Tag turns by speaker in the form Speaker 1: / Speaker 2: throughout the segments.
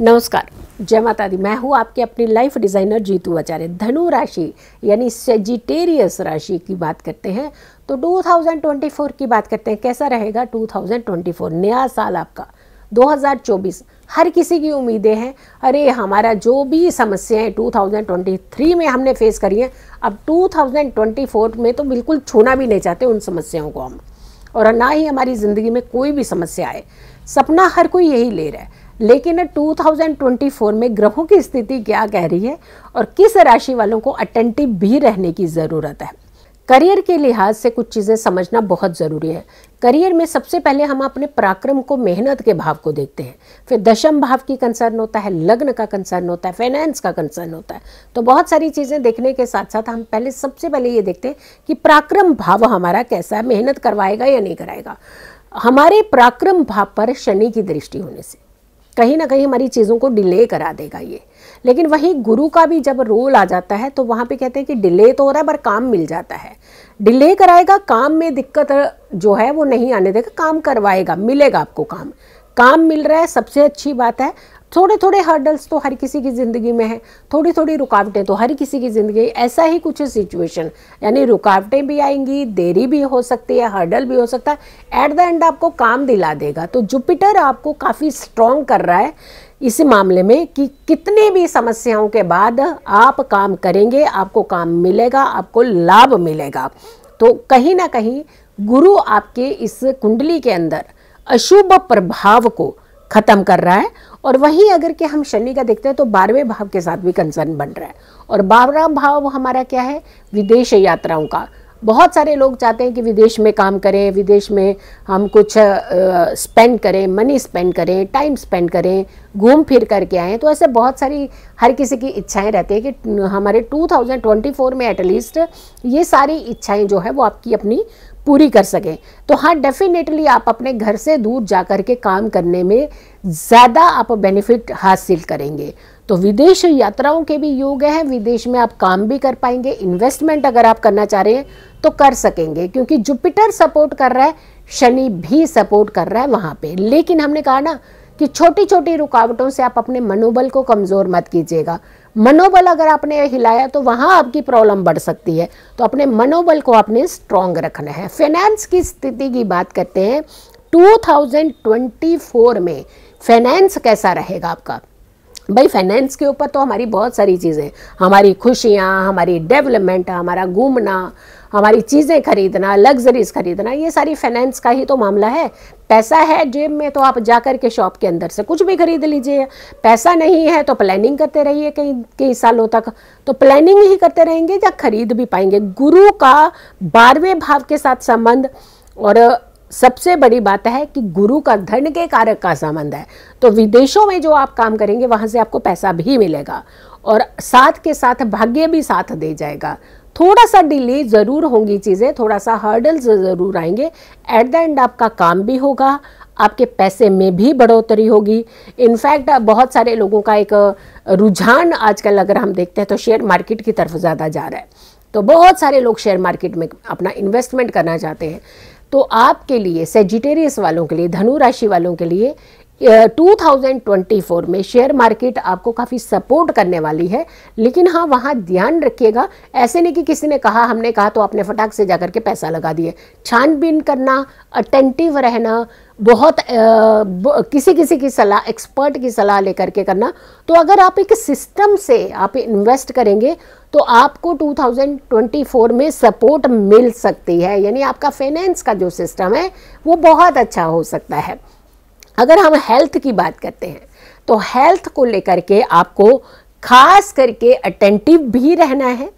Speaker 1: नमस्कार जय माता दी मैं हूँ आपके अपनी लाइफ डिज़ाइनर जीतू आचार्य धनु राशि यानी सेजिटेरियस राशि की बात करते हैं तो 2024 की बात करते हैं कैसा रहेगा 2024 नया साल आपका 2024 हर किसी की उम्मीदें हैं अरे हमारा जो भी समस्याएं 2023 में हमने फेस करी हैं अब 2024 में तो बिल्कुल छूना भी नहीं चाहते उन समस्याओं को हम और ना ही हमारी ज़िंदगी में कोई भी समस्या आए सपना हर कोई यही ले रहा है लेकिन 2024 में ग्रहों की स्थिति क्या कह रही है और किस राशि वालों को अटेंटिव भी रहने की ज़रूरत है करियर के लिहाज से कुछ चीज़ें समझना बहुत ज़रूरी है करियर में सबसे पहले हम अपने पराक्रम को मेहनत के भाव को देखते हैं फिर दशम भाव की कंसर्न होता है लग्न का कंसर्न होता है फाइनेंस का कंसर्न होता है तो बहुत सारी चीज़ें देखने के साथ साथ हम पहले सबसे पहले ये देखते हैं कि पराक्रम भाव हमारा कैसा है मेहनत करवाएगा या नहीं कराएगा हमारे पराक्रम भाव पर शनि की दृष्टि होने से कहीं ना कहीं हमारी चीज़ों को डिले करा देगा ये लेकिन वहीं गुरु का भी जब रोल आ जाता है तो वहाँ पे कहते हैं कि डिले तो हो रहा है पर काम मिल जाता है डिले कराएगा काम में दिक्कत जो है वो नहीं आने देगा काम करवाएगा मिलेगा आपको काम काम मिल रहा है सबसे अच्छी बात है थोड़े थोड़े हर्डल्स तो हर किसी की ज़िंदगी में है थोड़ी थोड़ी रुकावटें तो हर किसी की ज़िंदगी ऐसा ही कुछ सिचुएशन यानी रुकावटें भी आएंगी देरी भी हो सकती है हर्डल भी हो सकता है एट द एंड आपको काम दिला देगा तो जुपिटर आपको काफ़ी स्ट्रॉन्ग कर रहा है इस मामले में कि कितने भी समस्याओं के बाद आप काम करेंगे आपको काम मिलेगा आपको लाभ मिलेगा तो कहीं ना कहीं गुरु आपके इस कुंडली के अंदर अशुभ प्रभाव को खत्म कर रहा है और वहीं अगर कि हम शनि का देखते हैं तो बारहवें भाव के साथ भी कंसर्न बन रहा है और बारहवा भाव हमारा क्या है विदेश यात्राओं का बहुत सारे लोग चाहते हैं कि विदेश में काम करें विदेश में हम कुछ स्पेंड करें मनी स्पेंड करें टाइम स्पेंड करें घूम फिर करके आएँ तो ऐसे बहुत सारी हर किसी की इच्छाएं रहती है कि हमारे 2024 में एटलीस्ट ये सारी इच्छाएं जो है वो आपकी अपनी पूरी कर सकें तो हाँ डेफिनेटली आप अपने घर से दूर जा कर के काम करने में ज़्यादा आप बेनिफिट हासिल करेंगे तो विदेश यात्राओं के भी योग हैं विदेश में आप काम भी कर पाएंगे इन्वेस्टमेंट अगर आप करना चाह रहे हैं तो कर सकेंगे क्योंकि जुपिटर सपोर्ट कर रहा है शनि भी सपोर्ट कर रहा है वहाँ पे लेकिन हमने कहा ना कि छोटी छोटी रुकावटों से आप अपने मनोबल को कमज़ोर मत कीजिएगा मनोबल अगर आपने हिलाया तो वहां आपकी प्रॉब्लम बढ़ सकती है तो अपने मनोबल को आपने स्ट्रांग रखना है फाइनेंस की स्थिति की बात करते हैं 2024 में फाइनेंस कैसा रहेगा आपका भाई फाइनेंस के ऊपर तो हमारी बहुत सारी चीज़ें हमारी खुशियाँ हमारी डेवलपमेंट हमारा घूमना हमारी चीज़ें खरीदना लग्जरीज खरीदना ये सारी फाइनेंस का ही तो मामला है पैसा है जेब में तो आप जा कर के शॉप के अंदर से कुछ भी खरीद लीजिए पैसा नहीं है तो प्लानिंग करते रहिए कई कई सालों तक तो प्लानिंग ही करते रहेंगे या खरीद भी पाएंगे गुरु का बारहवें भाव के साथ संबंध और सबसे बड़ी बात है कि गुरु का धन के कारक का संबंध है तो विदेशों में जो आप काम करेंगे वहां से आपको पैसा भी मिलेगा और साथ के साथ भाग्य भी साथ दे जाएगा थोड़ा सा डिले ज़रूर होंगी चीज़ें थोड़ा सा हर्डल्स ज़रूर आएंगे एट द एंड आपका काम भी होगा आपके पैसे में भी बढ़ोतरी होगी इनफैक्ट बहुत सारे लोगों का एक रुझान आजकल अगर हम देखते हैं तो शेयर मार्केट की तरफ ज़्यादा जा रहा है तो बहुत सारे लोग शेयर मार्केट में अपना इन्वेस्टमेंट करना चाहते हैं तो आपके लिए सेजिटेरियस वालों के लिए धनु राशि वालों के लिए 2024 में शेयर मार्केट आपको काफ़ी सपोर्ट करने वाली है लेकिन हाँ वहाँ ध्यान रखिएगा ऐसे नहीं कि किसी ने कहा हमने कहा तो आपने फटाक से जाकर के पैसा लगा दिए छानबीन करना अटेंटिव रहना बहुत आ, किसी किसी की सलाह एक्सपर्ट की सलाह लेकर के करना तो अगर आप एक सिस्टम से आप इन्वेस्ट करेंगे तो आपको 2024 में सपोर्ट मिल सकती है यानी आपका फाइनेंस का जो सिस्टम है वो बहुत अच्छा हो सकता है अगर हम हेल्थ की बात करते हैं तो हेल्थ को लेकर के आपको खास करके अटेंटिव भी रहना है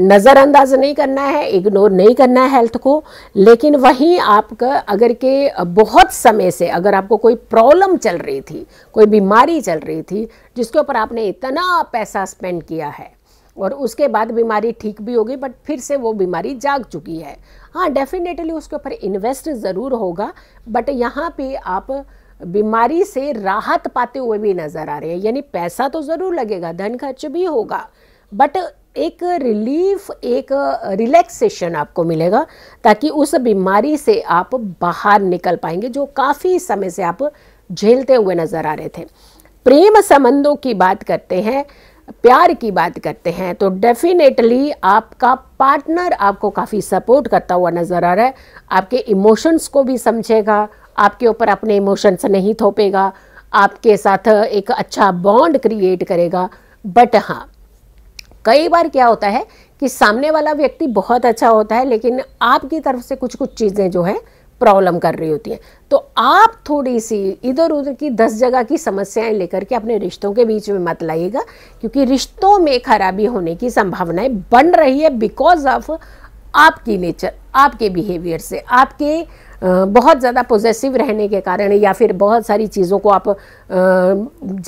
Speaker 1: नज़रअंदाज नहीं करना है इग्नोर नहीं करना है हेल्थ को लेकिन वहीं आपका अगर के बहुत समय से अगर आपको कोई प्रॉब्लम चल रही थी कोई बीमारी चल रही थी जिसके ऊपर आपने इतना पैसा स्पेंड किया है और उसके बाद बीमारी ठीक भी होगी बट फिर से वो बीमारी जाग चुकी है हाँ डेफिनेटली उसके ऊपर इन्वेस्ट ज़रूर होगा बट यहाँ पे आप बीमारी से राहत पाते हुए भी नज़र आ रहे हैं यानी पैसा तो ज़रूर लगेगा धन खर्च भी होगा बट एक रिलीफ एक रिलैक्सेशन आपको मिलेगा ताकि उस बीमारी से आप बाहर निकल पाएंगे जो काफ़ी समय से आप झेलते हुए नज़र आ रहे थे प्रेम संबंधों की बात करते हैं प्यार की बात करते हैं तो डेफिनेटली आपका पार्टनर आपको काफ़ी सपोर्ट करता हुआ नज़र आ रहा है आपके इमोशंस को भी समझेगा आपके ऊपर अपने इमोशंस नहीं थोपेगा आपके साथ एक अच्छा बॉन्ड क्रिएट करेगा बट हाँ कई बार क्या होता है कि सामने वाला व्यक्ति बहुत अच्छा होता है लेकिन आपकी तरफ से कुछ कुछ चीज़ें जो हैं प्रॉब्लम कर रही होती है तो आप थोड़ी सी इधर उधर की दस जगह की समस्याएं लेकर के अपने रिश्तों के बीच में मत लाइएगा क्योंकि रिश्तों में खराबी होने की संभावनाएं बन रही है बिकॉज ऑफ आपकी नेचर आपके बिहेवियर से आपके बहुत ज़्यादा पॉजिटिव रहने के कारण या फिर बहुत सारी चीज़ों को आप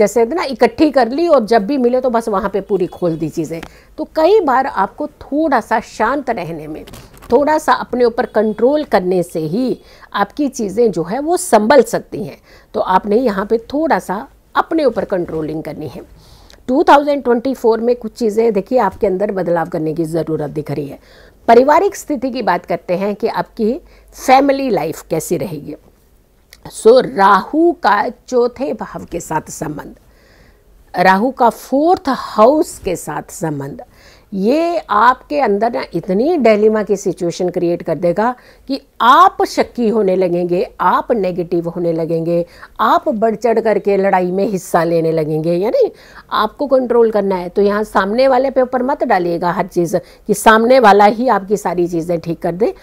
Speaker 1: जैसे ना इकट्ठी कर ली और जब भी मिले तो बस वहाँ पे पूरी खोल दी चीज़ें तो कई बार आपको थोड़ा सा शांत रहने में थोड़ा सा अपने ऊपर कंट्रोल करने से ही आपकी चीज़ें जो है वो संभल सकती हैं तो आपने यहाँ पे थोड़ा सा अपने ऊपर कंट्रोलिंग करनी है 2024 में कुछ चीज़ें देखिए आपके अंदर बदलाव करने की ज़रूरत दिख रही है पारिवारिक स्थिति की बात करते हैं कि आपकी फैमिली लाइफ कैसी रहेगी सो so, राहु का चौथे भाव के साथ संबंध राहु का फोर्थ हाउस के साथ संबंध ये आपके अंदर ना इतनी डेलीमा की सिचुएशन क्रिएट कर देगा कि आप शक्की होने लगेंगे आप नेगेटिव होने लगेंगे आप बढ़ चढ़ करके लड़ाई में हिस्सा लेने लगेंगे यानी आपको कंट्रोल करना है तो यहाँ सामने वाले पे ऊपर मत डालिएगा हर चीज़ कि सामने वाला ही आपकी सारी चीज़ें ठीक कर दे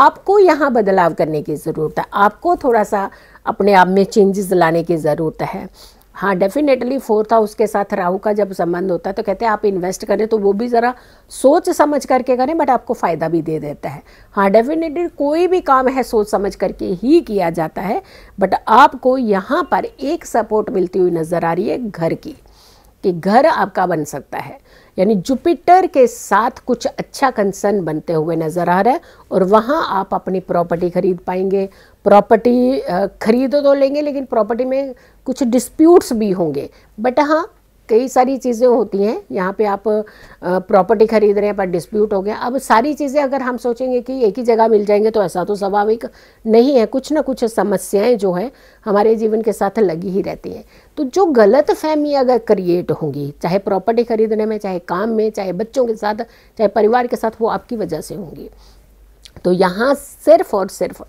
Speaker 1: आपको यहाँ बदलाव करने की ज़रूरत है आपको थोड़ा सा अपने आप में चेंजेस लाने की ज़रूरत है हाँ डेफिनेटली फोर्थ हाउस के साथ राहु का जब संबंध होता है तो कहते हैं आप इन्वेस्ट करें तो वो भी ज़रा सोच समझ करके करें बट आपको फ़ायदा भी दे देता है हाँ डेफिनेटली कोई भी काम है सोच समझ करके ही किया जाता है बट आपको यहाँ पर एक सपोर्ट मिलती हुई नज़र आ रही है घर की कि घर आपका बन सकता है यानी जुपिटर के साथ कुछ अच्छा कंसर्न बनते हुए नज़र आ रहा है और वहाँ आप अपनी प्रॉपर्टी खरीद पाएंगे प्रॉपर्टी खरीद तो लेंगे लेकिन प्रॉपर्टी में कुछ डिस्प्यूट्स भी होंगे बट हाँ कई सारी चीज़ें होती हैं यहाँ पे आप प्रॉपर्टी खरीद रहे हैं पर डिस्प्यूट हो गया अब सारी चीज़ें अगर हम सोचेंगे कि एक ही जगह मिल जाएंगे तो ऐसा तो स्वाभाविक नहीं है कुछ ना कुछ समस्याएं जो है हमारे जीवन के साथ लगी ही रहती हैं तो जो गलत फहमी अगर क्रिएट होंगी चाहे प्रॉपर्टी खरीदने में चाहे काम में चाहे बच्चों के साथ चाहे परिवार के साथ वो आपकी वजह से होंगी तो यहाँ सिर्फ और सिर्फ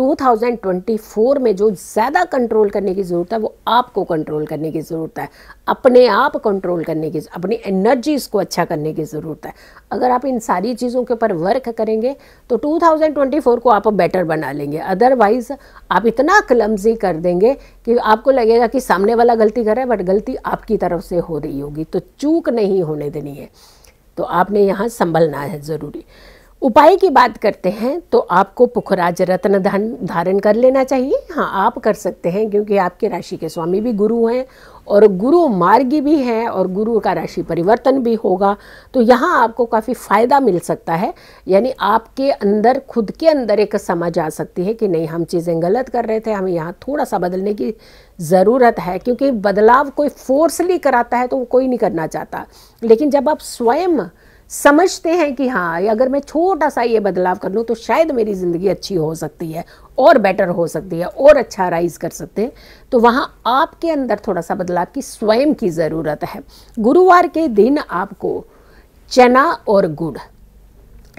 Speaker 1: 2024 में जो ज़्यादा कंट्रोल करने की ज़रूरत है वो आपको कंट्रोल करने की ज़रूरत है अपने आप कंट्रोल करने की अपनी एनर्जीज़ को अच्छा करने की ज़रूरत है अगर आप इन सारी चीज़ों के ऊपर वर्क करेंगे तो 2024 को आप बेटर बना लेंगे अदरवाइज़ आप इतना क्लम्जी कर देंगे कि आपको लगेगा कि सामने वाला गलती कर रहा है बट गलती आपकी तरफ से हो रही होगी तो चूक नहीं होने देनी है तो आपने यहाँ संभलना है ज़रूरी उपाय की बात करते हैं तो आपको पुखराज रत्न धारण कर लेना चाहिए हाँ आप कर सकते हैं क्योंकि आपके राशि के स्वामी भी गुरु हैं और गुरु मार्गी भी हैं और गुरु का राशि परिवर्तन भी होगा तो यहाँ आपको काफ़ी फ़ायदा मिल सकता है यानी आपके अंदर खुद के अंदर एक समझ आ सकती है कि नहीं हम चीज़ें गलत कर रहे थे हमें यहाँ थोड़ा सा बदलने की ज़रूरत है क्योंकि बदलाव कोई फोर्सली कराता है तो वो कोई नहीं करना चाहता लेकिन जब आप स्वयं समझते हैं कि हाँ अगर मैं छोटा सा ये बदलाव कर लूँ तो शायद मेरी ज़िंदगी अच्छी हो सकती है और बेटर हो सकती है और अच्छा राइज कर सकते हैं तो वहाँ आपके अंदर थोड़ा सा बदलाव की स्वयं की ज़रूरत है गुरुवार के दिन आपको चना और गुड़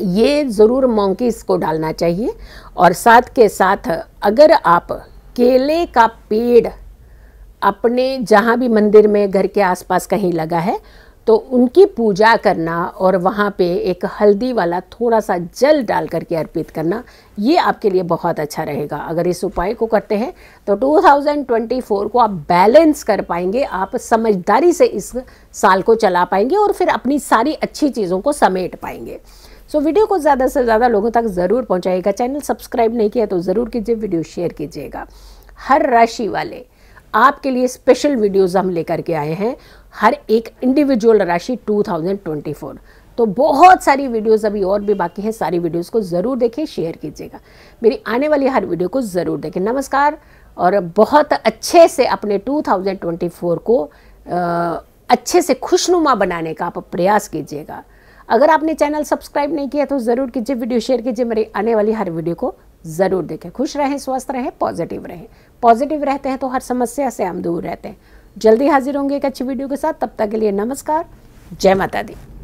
Speaker 1: ये ज़रूर मोंकीस को डालना चाहिए और साथ के साथ अगर आप केले का पेड़ अपने जहाँ भी मंदिर में घर के आसपास कहीं लगा है तो उनकी पूजा करना और वहाँ पे एक हल्दी वाला थोड़ा सा जल डाल करके अर्पित करना ये आपके लिए बहुत अच्छा रहेगा अगर इस उपाय को करते हैं तो 2024 को आप बैलेंस कर पाएंगे आप समझदारी से इस साल को चला पाएंगे और फिर अपनी सारी अच्छी चीज़ों को समेट पाएंगे सो so, वीडियो को ज़्यादा से ज़्यादा लोगों तक ज़रूर पहुँचाएगा चैनल सब्सक्राइब नहीं किया तो ज़रूर कीजिए वीडियो शेयर कीजिएगा हर राशि वाले आपके लिए स्पेशल वीडियोज़ हम लेकर के आए हैं हर एक इंडिविजुअल राशि 2024 तो बहुत सारी वीडियोस अभी और भी बाकी है सारी वीडियोस को ज़रूर देखें शेयर कीजिएगा मेरी आने वाली हर वीडियो को ज़रूर देखें नमस्कार और बहुत अच्छे से अपने 2024 को आ, अच्छे से खुशनुमा बनाने का आप प्रयास कीजिएगा अगर आपने चैनल सब्सक्राइब नहीं किया तो ज़रूर कीजिए वीडियो शेयर कीजिए मेरी आने वाली हर वीडियो को ज़रूर देखें खुश रहें स्वस्थ रहें पॉजिटिव रहें पॉजिटिव रहते हैं तो हर समस्या से हम दूर रहते हैं जल्दी हाजिर होंगे एक अच्छी वीडियो के साथ तब तक के लिए नमस्कार जय माता दी